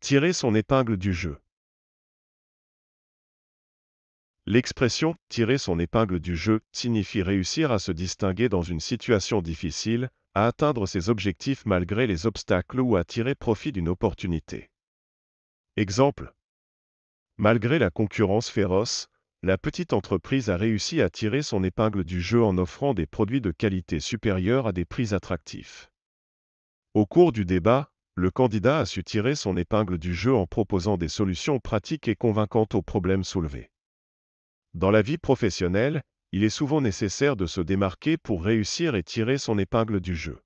tirer son épingle du jeu. L'expression tirer son épingle du jeu signifie réussir à se distinguer dans une situation difficile, à atteindre ses objectifs malgré les obstacles ou à tirer profit d'une opportunité. Exemple. Malgré la concurrence féroce, la petite entreprise a réussi à tirer son épingle du jeu en offrant des produits de qualité supérieure à des prix attractifs. Au cours du débat, le candidat a su tirer son épingle du jeu en proposant des solutions pratiques et convaincantes aux problèmes soulevés. Dans la vie professionnelle, il est souvent nécessaire de se démarquer pour réussir et tirer son épingle du jeu.